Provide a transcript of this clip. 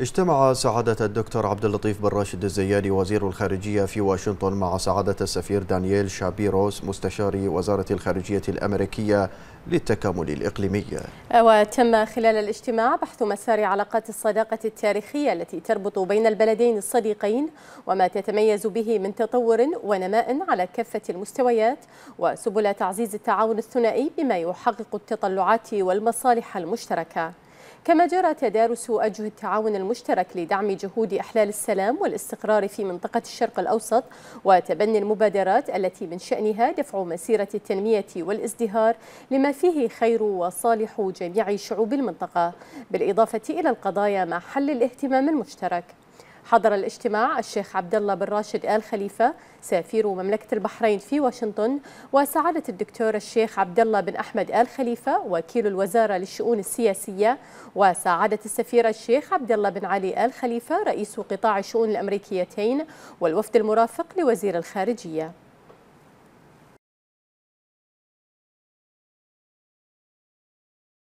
اجتمع سعادة الدكتور عبد اللطيف بن راشد الزياني وزير الخارجية في واشنطن مع سعادة السفير دانييل شابيروس مستشار وزارة الخارجية الأمريكية للتكامل الإقليمي وتم خلال الاجتماع بحث مسار علاقات الصداقة التاريخية التي تربط بين البلدين الصديقين وما تتميز به من تطور ونماء على كافة المستويات وسبل تعزيز التعاون الثنائي بما يحقق التطلعات والمصالح المشتركة كما جرى تدارس أجه التعاون المشترك لدعم جهود إحلال السلام والاستقرار في منطقة الشرق الأوسط وتبني المبادرات التي من شأنها دفع مسيرة التنمية والازدهار لما فيه خير وصالح جميع شعوب المنطقة بالإضافة إلى القضايا مع حل الاهتمام المشترك حضر الاجتماع الشيخ عبد الله بن راشد آل خليفة سفير مملكة البحرين في واشنطن وسعادة الدكتور الشيخ عبد الله بن أحمد آل خليفة وكيل الوزارة للشؤون السياسية وسعادة السفير الشيخ عبد الله بن علي آل خليفة رئيس قطاع الشؤون الأمريكيتين والوفد المرافق لوزير الخارجية